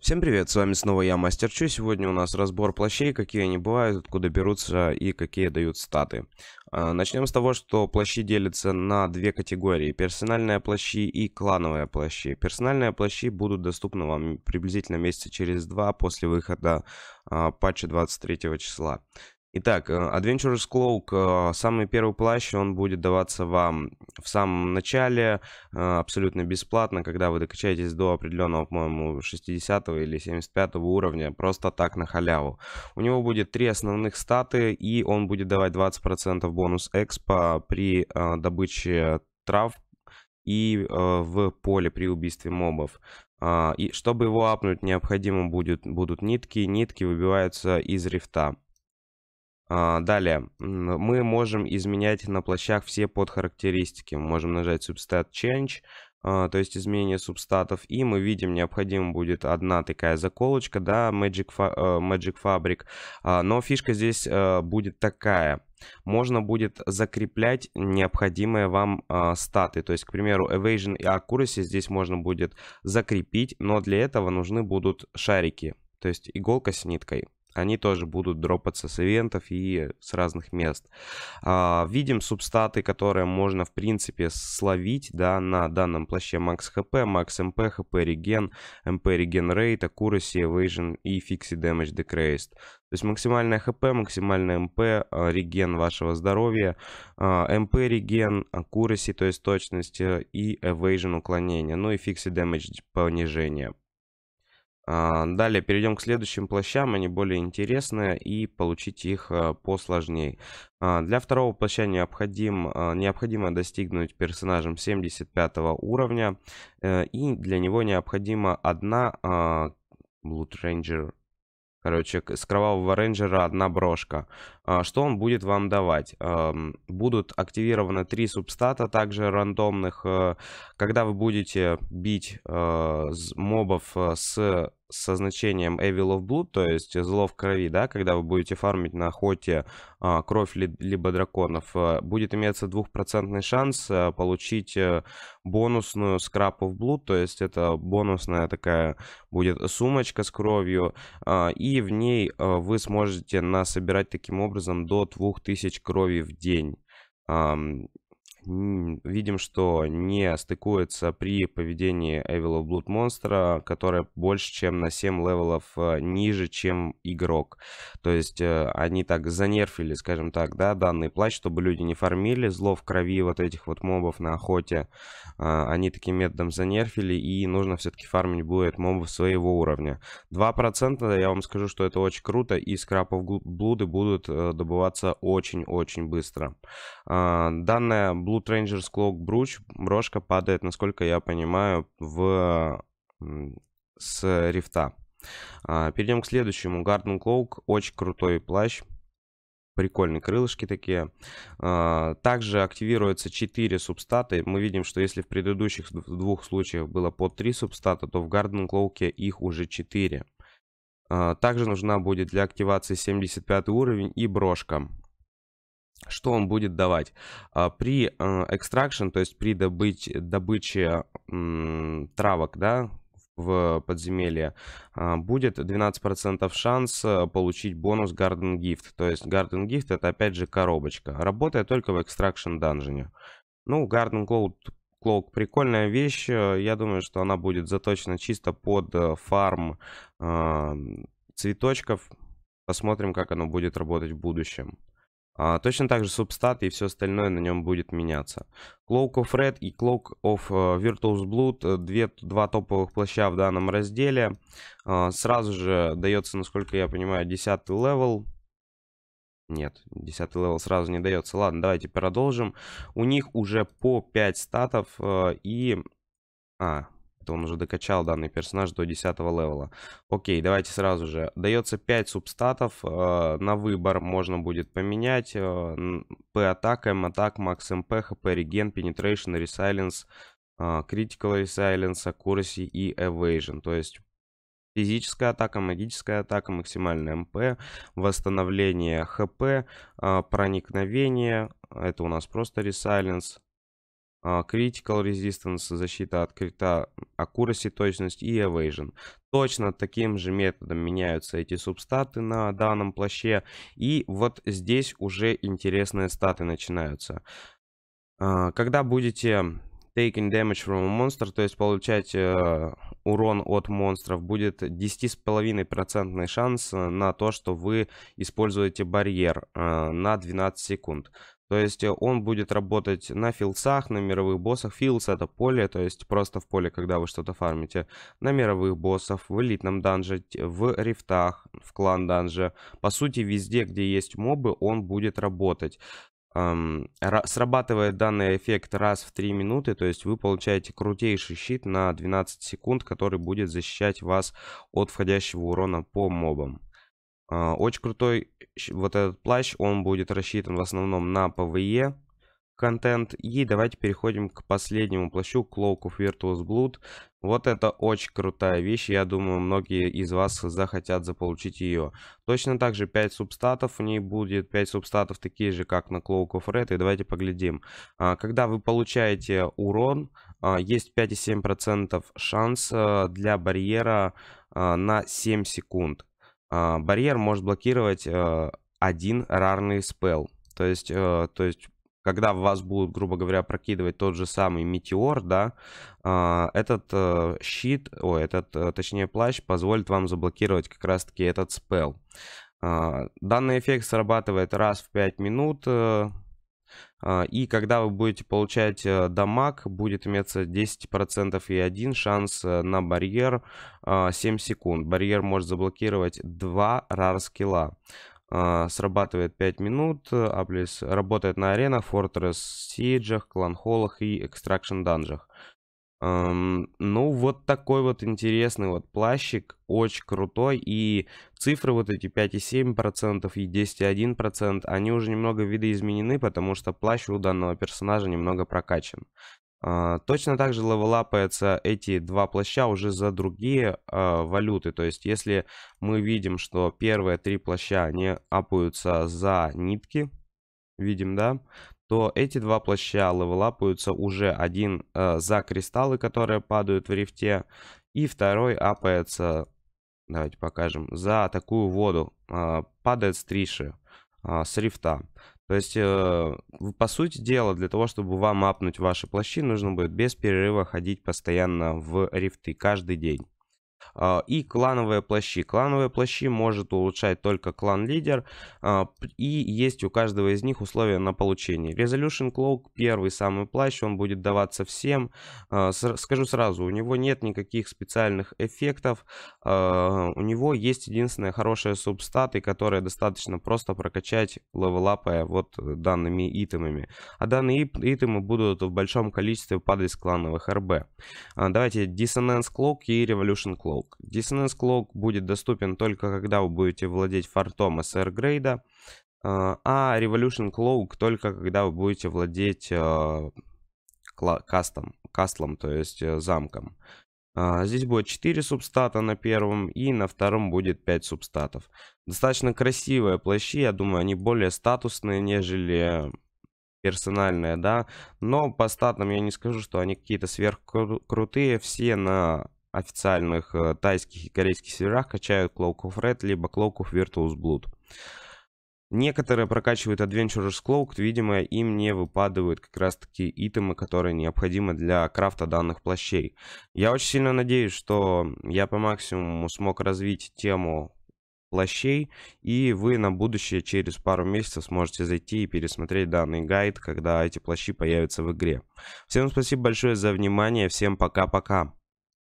Всем привет, с вами снова я, Мастер Чу. Сегодня у нас разбор плащей, какие они бывают, откуда берутся и какие дают статы. А, начнем с того, что плащи делятся на две категории. Персональные плащи и клановые плащи. Персональные плащи будут доступны вам приблизительно месяца через два после выхода а, патча 23 числа. Итак, э, Adventurer's Cloak, э, самый первый плащ, он будет даваться вам в самом начале, э, абсолютно бесплатно, когда вы докачаетесь до определенного, по-моему, 60 или 75 уровня, просто так на халяву. У него будет три основных статы, и он будет давать 20% бонус экспа при добыче трав и в поле при убийстве мобов. И чтобы его апнуть, необходимо будет, будут нитки. Нитки выбиваются из рифта. А, далее, мы можем изменять на плащах все подхарактеристики. Мы можем нажать Substat Change, а, то есть изменение субстатов, и мы видим, необходима будет одна такая заколочка, да, Magic, э, Magic Fabric. А, но фишка здесь э, будет такая. Можно будет закреплять необходимые вам статы. То есть, к примеру, Evasion и Accuracy здесь можно будет закрепить, но для этого нужны будут шарики, то есть иголка с ниткой. Они тоже будут дропаться с ивентов и с разных мест. А, видим субстаты, которые можно, в принципе, словить да, на данном плаще Max HP, Max MP, HP Regen, MP Regen Rate, Accuracy, Evasion и Fixed Damage Decreased. То есть максимальная ХП, максимальная МП, реген вашего здоровья, МП а, реген, accuracy, то есть точность э, и evasion уклонения, ну и фикси damage понижение. А, далее перейдем к следующим плащам, они более интересные и получить их а, посложнее. А, для второго плаща необходим, необходимо достигнуть персонажем 75 уровня э, и для него необходимо одна Blood Ranger Короче, с кровавого рейнджера одна брошка. А, что он будет вам давать? Будут активированы три субстата, также рандомных. Э, когда вы будете бить э, мобов э, с со значением Evil of Blood, то есть зло в крови, да, когда вы будете фармить на охоте а, кровь либо драконов, будет иметься двухпроцентный шанс получить бонусную скрапу в Blood, то есть это бонусная такая будет сумочка с кровью, а, и в ней вы сможете насобирать таким образом образом до 2000 крови в день видим, что не стыкуется при поведении Evil of Blood монстра, которая больше, чем на 7 левелов э, ниже, чем игрок. То есть э, они так занерфили, скажем так, да, данный плащ, чтобы люди не фармили зло в крови вот этих вот мобов на охоте. А, они таким методом занерфили, и нужно все-таки фармить будет мобов своего уровня. 2% я вам скажу, что это очень круто, и скрапов блуды будут э, добываться очень-очень быстро. А, данная блуд Blood Ranger's Cloak Brooch брошка падает, насколько я понимаю, в... с рифта. А, перейдем к следующему. Garden Cloak. Очень крутой плащ. Прикольные крылышки такие. А, также активируется 4 субстаты. Мы видим, что если в предыдущих двух случаях было по 3 субстата, то в Garden Cloak их уже 4. А, также нужна будет для активации 75 уровень и брошка что он будет давать. А, при э, экстракшн, то есть при добыть, добыче травок, да, в подземелье, а, будет 12% шанс э, получить бонус Garden Gift. То есть Garden Gift это опять же коробочка. Работает только в экстракшн Dungeon. Ну, Garden Gold Cloak прикольная вещь. Э, я думаю, что она будет заточена чисто под фарм цветочков. Посмотрим, как оно будет работать в будущем. А, точно так же субстат и все остальное на нем будет меняться. Cloak of Red и Cloak of э, Virtuous Blood, э, две, два топовых плаща в данном разделе. А, сразу же дается, насколько я понимаю, 10 левел. Нет, 10 левел сразу не дается. Ладно, давайте продолжим. У них уже по 5 статов э, и... А, это он уже докачал данный персонаж до 10 левела. Окей, давайте сразу же. Дается 5 субстатов, э, на выбор можно будет поменять. Э, атака м атак макс-МП, ХП, реген, Penetration, Resilience, э, Critical Resilience, и Evasion. То есть Физическая атака, магическая атака, максимальный МП, восстановление ХП, э, проникновение, это у нас просто ресайленс, а, critical Resistance, защита от крита, Accuracy, точность и Evasion. Точно таким же методом меняются эти субстаты на данном плаще. И вот здесь уже интересные статы начинаются. А, когда будете taking damage from a monster, то есть получать э, урон от монстров, будет 10,5% шанс на то, что вы используете барьер э, на 12 секунд. То есть э, он будет работать на филсах, на мировых боссах. Филс это поле, то есть просто в поле, когда вы что-то фармите. На мировых боссов, в элитном данже, в рифтах, в клан данже. По сути, везде, где есть мобы, он будет работать. Эм, срабатывает данный эффект раз в 3 минуты, то есть вы получаете крутейший щит на 12 секунд, который будет защищать вас от входящего урона по мобам. А, очень крутой вот этот плащ, он будет рассчитан в основном на ПВЕ контент. И давайте переходим к последнему плащу, Cloak of Virtuous Blood. Вот это очень крутая вещь, я думаю, многие из вас захотят заполучить ее. Точно так же 5 субстатов, у ней будет 5 субстатов такие же, как на Cloak of Red, и давайте поглядим. А, когда вы получаете урон, а, есть 5,7% шанс э, для барьера на 7 секунд. А, барьер может блокировать э, один рарный спел. То есть, э, то есть когда в вас будут, грубо говоря, прокидывать тот же самый метеор, да, а, этот э, щит, о, этот, точнее, плащ позволит вам заблокировать как раз-таки этот спел. А, данный эффект срабатывает раз в 5 минут, а, и когда вы будете получать э, дамаг, будет иметься 10% и 1 шанс э, на барьер 7 а, секунд. Барьер может заблокировать 2 рар скилла а, срабатывает 5 минут, а плюс работает на аренах, Fortress Сиджах, Кланхолах и Экстракшн Данжах. Эм, ну, вот такой вот интересный вот плащик, очень крутой, и цифры вот эти 5,7% и 10,1%, они уже немного видоизменены, потому что плащ у данного персонажа немного прокачан. Э, точно так же левелапаются эти два плаща уже за другие э, валюты, то есть если мы видим, что первые три плаща, они апаются за нитки, видим, да, то эти два плаща левелапаются уже один э, за кристаллы, которые падают в рифте, и второй апается, давайте покажем, за такую воду, э, падает стриши э, с рифта. То есть, э, по сути дела, для того, чтобы вам апнуть ваши плащи, нужно будет без перерыва ходить постоянно в рифты каждый день. А, и клановые плащи. Клановые плащи может улучшать только клан-лидер. А, и есть у каждого из них условия на получение. Resolution Cloak первый самый плащ, он будет даваться всем. А, скажу сразу, у него нет никаких специальных эффектов. У него есть единственная хорошая субстаты, которая достаточно просто прокачать, левелапая вот данными итемами. А данные итемы будут в большом количестве падать с клановых РБ. Давайте Dissonance Cloak и Revolution Cloak. Cloak. Dissonance Cloak будет доступен только когда вы будете владеть фортом SR грейда, э, а Revolution Cloak только когда вы будете владеть э, кастом, кастлом, то есть э, замком. Здесь будет 4 субстата на первом и на втором будет 5 субстатов. Достаточно красивые плащи, я думаю, они более статусные, нежели персональные, да. Но по статам я не скажу, что они какие-то сверхкрутые, все на официальных э, тайских и корейских серверах качают Cloak of Red, либо Cloak of Virtuous Blood. Некоторые прокачивают Adventurer's Cloak, видимо, им не выпадают как раз-таки итемы, которые необходимы для крафта данных плащей. Я очень сильно надеюсь, что я по максимуму смог развить тему плащей, и вы на будущее через пару месяцев сможете зайти и пересмотреть данный гайд, когда эти плащи появятся в игре. Всем спасибо большое за внимание, всем пока-пока.